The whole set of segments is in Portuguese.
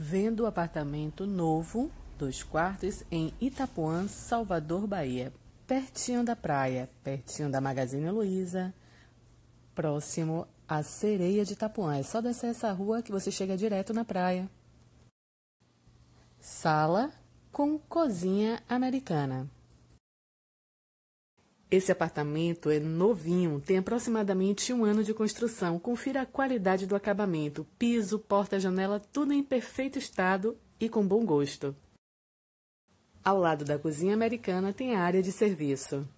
vendo o apartamento novo, dois quartos, em Itapuã, Salvador, Bahia, pertinho da praia, pertinho da Magazine Luiza, próximo à Sereia de Itapuã. É só descer essa rua que você chega direto na praia. Sala com cozinha americana. Esse apartamento é novinho, tem aproximadamente um ano de construção. Confira a qualidade do acabamento, piso, porta, janela, tudo em perfeito estado e com bom gosto. Ao lado da cozinha americana tem a área de serviço.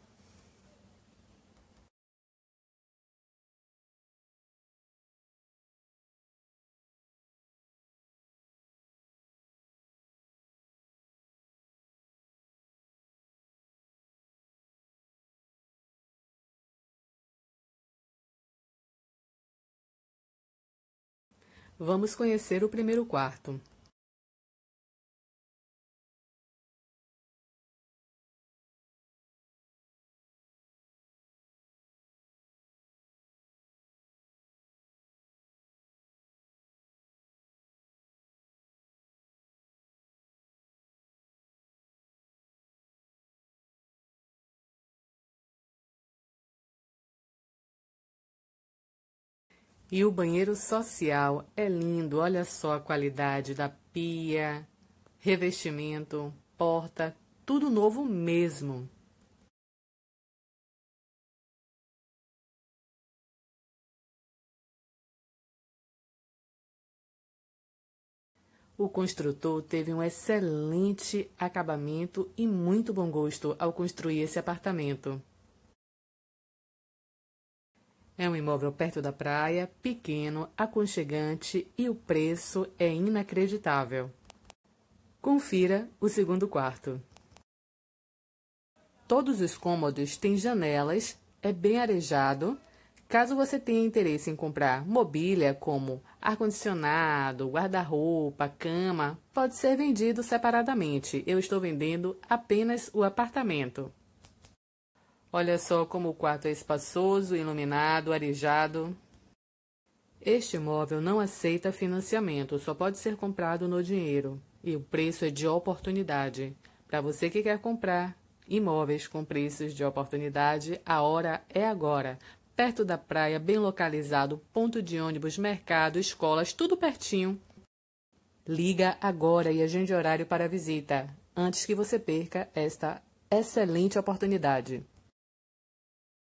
Vamos conhecer o primeiro quarto. E o banheiro social é lindo, olha só a qualidade da pia, revestimento, porta, tudo novo mesmo. O construtor teve um excelente acabamento e muito bom gosto ao construir esse apartamento. É um imóvel perto da praia, pequeno, aconchegante e o preço é inacreditável. Confira o segundo quarto. Todos os cômodos têm janelas, é bem arejado. Caso você tenha interesse em comprar mobília como ar-condicionado, guarda-roupa, cama, pode ser vendido separadamente. Eu estou vendendo apenas o apartamento. Olha só como o quarto é espaçoso, iluminado, arejado. Este imóvel não aceita financiamento, só pode ser comprado no dinheiro. E o preço é de oportunidade. Para você que quer comprar imóveis com preços de oportunidade, a hora é agora. Perto da praia, bem localizado, ponto de ônibus, mercado, escolas, tudo pertinho. Liga agora e agende horário para a visita, antes que você perca esta excelente oportunidade.